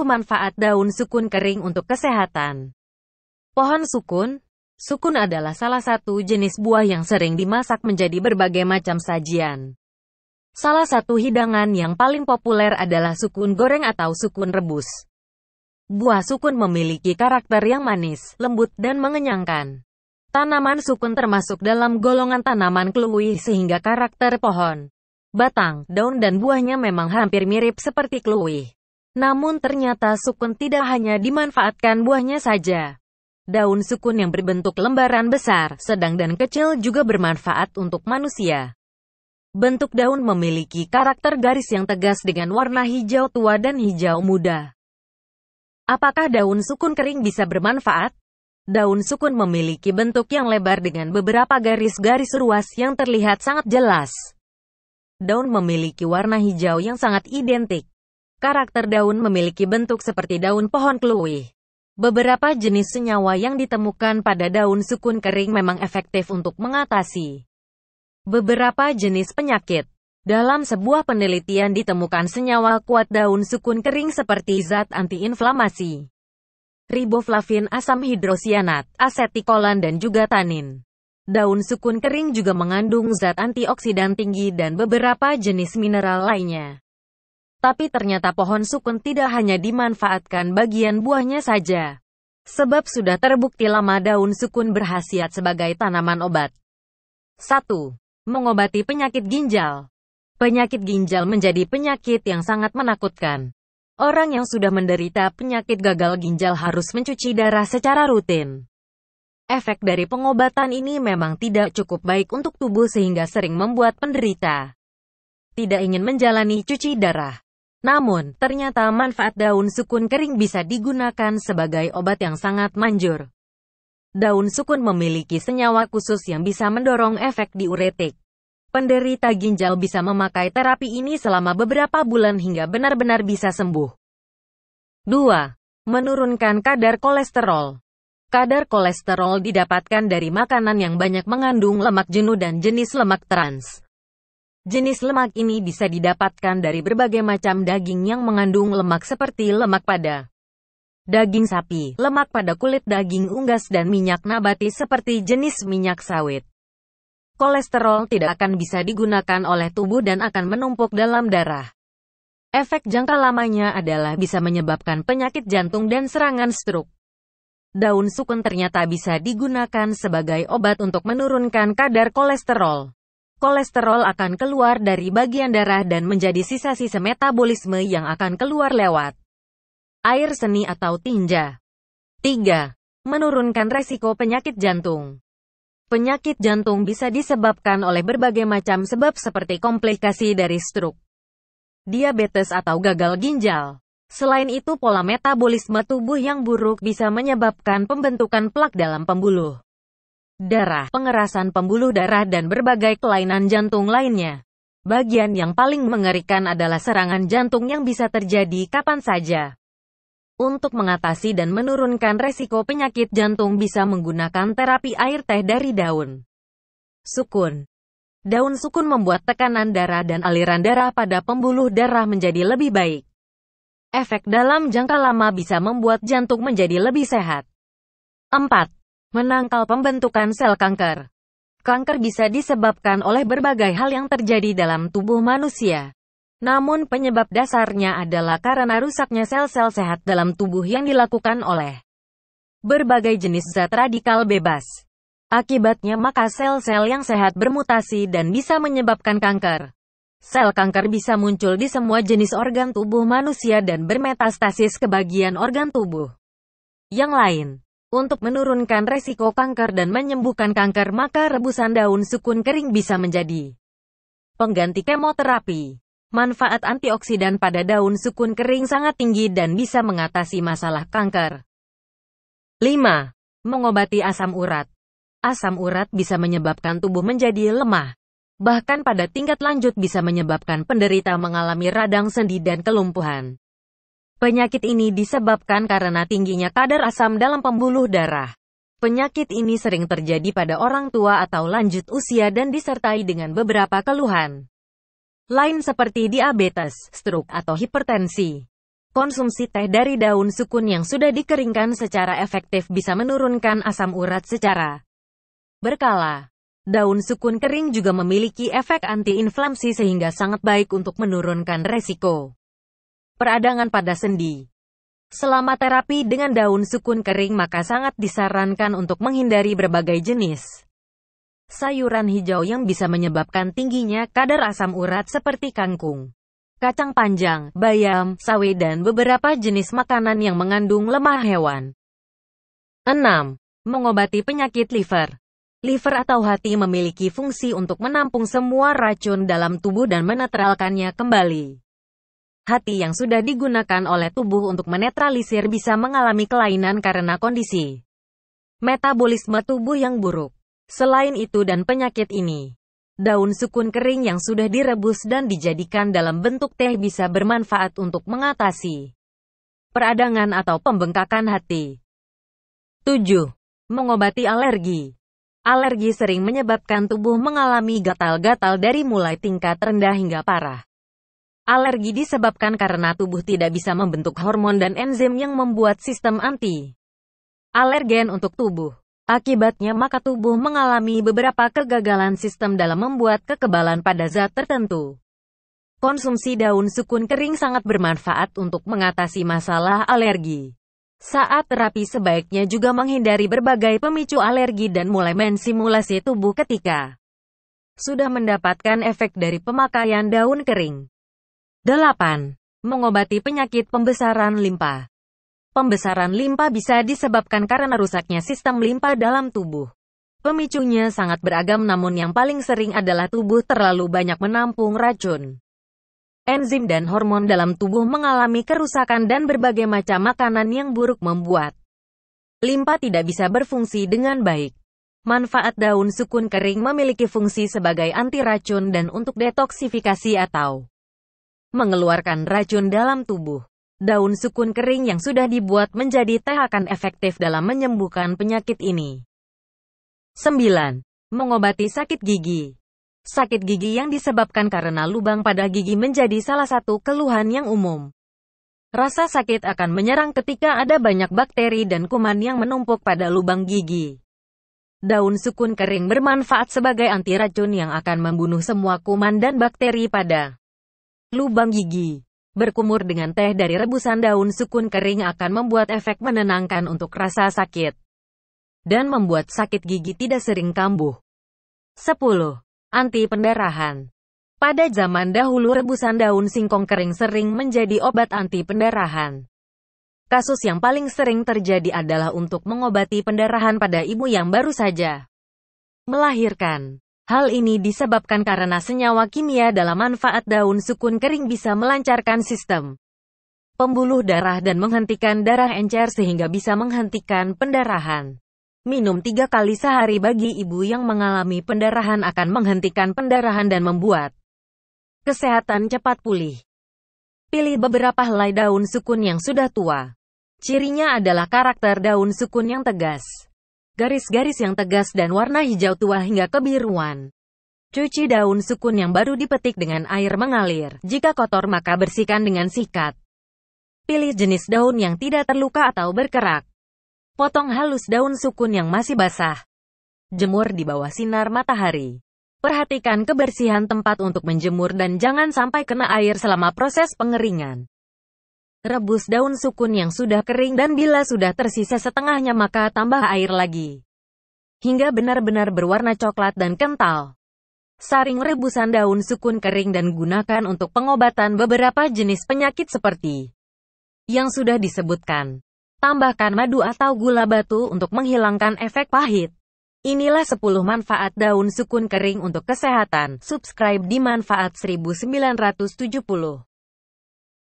Manfaat daun sukun kering untuk kesehatan. Pohon sukun Sukun adalah salah satu jenis buah yang sering dimasak menjadi berbagai macam sajian. Salah satu hidangan yang paling populer adalah sukun goreng atau sukun rebus. Buah sukun memiliki karakter yang manis, lembut, dan mengenyangkan. Tanaman sukun termasuk dalam golongan tanaman kluwi sehingga karakter pohon, batang, daun dan buahnya memang hampir mirip seperti kluwi. Namun ternyata sukun tidak hanya dimanfaatkan buahnya saja. Daun sukun yang berbentuk lembaran besar, sedang dan kecil juga bermanfaat untuk manusia. Bentuk daun memiliki karakter garis yang tegas dengan warna hijau tua dan hijau muda. Apakah daun sukun kering bisa bermanfaat? Daun sukun memiliki bentuk yang lebar dengan beberapa garis-garis ruas yang terlihat sangat jelas. Daun memiliki warna hijau yang sangat identik. Karakter daun memiliki bentuk seperti daun pohon kluwi. Beberapa jenis senyawa yang ditemukan pada daun sukun kering memang efektif untuk mengatasi beberapa jenis penyakit. Dalam sebuah penelitian ditemukan senyawa kuat daun sukun kering seperti zat antiinflamasi, riboflavin asam hidrosianat, asetikolan dan juga tanin. Daun sukun kering juga mengandung zat antioksidan tinggi dan beberapa jenis mineral lainnya. Tapi ternyata pohon sukun tidak hanya dimanfaatkan bagian buahnya saja. Sebab sudah terbukti lama daun sukun berhasiat sebagai tanaman obat. 1. Mengobati penyakit ginjal Penyakit ginjal menjadi penyakit yang sangat menakutkan. Orang yang sudah menderita penyakit gagal ginjal harus mencuci darah secara rutin. Efek dari pengobatan ini memang tidak cukup baik untuk tubuh sehingga sering membuat penderita tidak ingin menjalani cuci darah. Namun, ternyata manfaat daun sukun kering bisa digunakan sebagai obat yang sangat manjur. Daun sukun memiliki senyawa khusus yang bisa mendorong efek diuretik. Penderita ginjal bisa memakai terapi ini selama beberapa bulan hingga benar-benar bisa sembuh. 2. Menurunkan kadar kolesterol Kadar kolesterol didapatkan dari makanan yang banyak mengandung lemak jenuh dan jenis lemak trans. Jenis lemak ini bisa didapatkan dari berbagai macam daging yang mengandung lemak seperti lemak pada daging sapi, lemak pada kulit daging unggas dan minyak nabati seperti jenis minyak sawit. Kolesterol tidak akan bisa digunakan oleh tubuh dan akan menumpuk dalam darah. Efek jangka lamanya adalah bisa menyebabkan penyakit jantung dan serangan stroke. Daun sukun ternyata bisa digunakan sebagai obat untuk menurunkan kadar kolesterol kolesterol akan keluar dari bagian darah dan menjadi sisa-sisa metabolisme yang akan keluar lewat air seni atau tinja. 3. Menurunkan resiko penyakit jantung. Penyakit jantung bisa disebabkan oleh berbagai macam sebab seperti komplikasi dari stroke, diabetes atau gagal ginjal. Selain itu pola metabolisme tubuh yang buruk bisa menyebabkan pembentukan plak dalam pembuluh darah, pengerasan pembuluh darah dan berbagai kelainan jantung lainnya. Bagian yang paling mengerikan adalah serangan jantung yang bisa terjadi kapan saja. Untuk mengatasi dan menurunkan resiko penyakit jantung bisa menggunakan terapi air teh dari daun. Sukun Daun sukun membuat tekanan darah dan aliran darah pada pembuluh darah menjadi lebih baik. Efek dalam jangka lama bisa membuat jantung menjadi lebih sehat. 4. Menangkal pembentukan sel kanker. Kanker bisa disebabkan oleh berbagai hal yang terjadi dalam tubuh manusia. Namun penyebab dasarnya adalah karena rusaknya sel-sel sehat dalam tubuh yang dilakukan oleh berbagai jenis zat radikal bebas. Akibatnya maka sel-sel yang sehat bermutasi dan bisa menyebabkan kanker. Sel kanker bisa muncul di semua jenis organ tubuh manusia dan bermetastasis ke bagian organ tubuh yang lain. Untuk menurunkan resiko kanker dan menyembuhkan kanker maka rebusan daun sukun kering bisa menjadi pengganti kemoterapi. Manfaat antioksidan pada daun sukun kering sangat tinggi dan bisa mengatasi masalah kanker. 5. Mengobati asam urat. Asam urat bisa menyebabkan tubuh menjadi lemah. Bahkan pada tingkat lanjut bisa menyebabkan penderita mengalami radang sendi dan kelumpuhan. Penyakit ini disebabkan karena tingginya kadar asam dalam pembuluh darah. Penyakit ini sering terjadi pada orang tua atau lanjut usia dan disertai dengan beberapa keluhan lain seperti diabetes, stroke, atau hipertensi. Konsumsi teh dari daun sukun yang sudah dikeringkan secara efektif bisa menurunkan asam urat secara berkala. Daun sukun kering juga memiliki efek antiinflamasi sehingga sangat baik untuk menurunkan resiko peradangan pada sendi. Selama terapi dengan daun sukun kering maka sangat disarankan untuk menghindari berbagai jenis sayuran hijau yang bisa menyebabkan tingginya kadar asam urat seperti kangkung, kacang panjang, bayam, sawi dan beberapa jenis makanan yang mengandung lemah hewan. 6. Mengobati penyakit liver Liver atau hati memiliki fungsi untuk menampung semua racun dalam tubuh dan menetralkannya kembali. Hati yang sudah digunakan oleh tubuh untuk menetralisir bisa mengalami kelainan karena kondisi metabolisme tubuh yang buruk. Selain itu dan penyakit ini, daun sukun kering yang sudah direbus dan dijadikan dalam bentuk teh bisa bermanfaat untuk mengatasi peradangan atau pembengkakan hati. 7. Mengobati alergi. Alergi sering menyebabkan tubuh mengalami gatal-gatal dari mulai tingkat rendah hingga parah. Alergi disebabkan karena tubuh tidak bisa membentuk hormon dan enzim yang membuat sistem anti alergen untuk tubuh. Akibatnya maka tubuh mengalami beberapa kegagalan sistem dalam membuat kekebalan pada zat tertentu. Konsumsi daun sukun kering sangat bermanfaat untuk mengatasi masalah alergi. Saat terapi sebaiknya juga menghindari berbagai pemicu alergi dan mulai mensimulasi tubuh ketika sudah mendapatkan efek dari pemakaian daun kering. 8. Mengobati penyakit pembesaran limpa. Pembesaran limpa bisa disebabkan karena rusaknya sistem limpa dalam tubuh. Pemicunya sangat beragam namun yang paling sering adalah tubuh terlalu banyak menampung racun. Enzim dan hormon dalam tubuh mengalami kerusakan dan berbagai macam makanan yang buruk membuat limpa tidak bisa berfungsi dengan baik. Manfaat daun sukun kering memiliki fungsi sebagai anti racun dan untuk detoksifikasi atau mengeluarkan racun dalam tubuh. Daun sukun kering yang sudah dibuat menjadi teh akan efektif dalam menyembuhkan penyakit ini. 9. Mengobati sakit gigi Sakit gigi yang disebabkan karena lubang pada gigi menjadi salah satu keluhan yang umum. Rasa sakit akan menyerang ketika ada banyak bakteri dan kuman yang menumpuk pada lubang gigi. Daun sukun kering bermanfaat sebagai anti racun yang akan membunuh semua kuman dan bakteri pada Lubang gigi Berkumur dengan teh dari rebusan daun sukun kering akan membuat efek menenangkan untuk rasa sakit. Dan membuat sakit gigi tidak sering kambuh. 10. Anti pendarahan Pada zaman dahulu rebusan daun singkong kering sering menjadi obat anti pendarahan. Kasus yang paling sering terjadi adalah untuk mengobati pendarahan pada ibu yang baru saja melahirkan. Hal ini disebabkan karena senyawa kimia dalam manfaat daun sukun kering bisa melancarkan sistem pembuluh darah dan menghentikan darah encer sehingga bisa menghentikan pendarahan. Minum tiga kali sehari bagi ibu yang mengalami pendarahan akan menghentikan pendarahan dan membuat kesehatan cepat pulih. Pilih beberapa helai daun sukun yang sudah tua. Cirinya adalah karakter daun sukun yang tegas garis-garis yang tegas dan warna hijau tua hingga kebiruan. Cuci daun sukun yang baru dipetik dengan air mengalir. Jika kotor maka bersihkan dengan sikat. Pilih jenis daun yang tidak terluka atau berkerak. Potong halus daun sukun yang masih basah. Jemur di bawah sinar matahari. Perhatikan kebersihan tempat untuk menjemur dan jangan sampai kena air selama proses pengeringan. Rebus daun sukun yang sudah kering dan bila sudah tersisa setengahnya maka tambah air lagi. Hingga benar-benar berwarna coklat dan kental. Saring rebusan daun sukun kering dan gunakan untuk pengobatan beberapa jenis penyakit seperti yang sudah disebutkan. Tambahkan madu atau gula batu untuk menghilangkan efek pahit. Inilah 10 manfaat daun sukun kering untuk kesehatan. Subscribe di Manfaat 1970.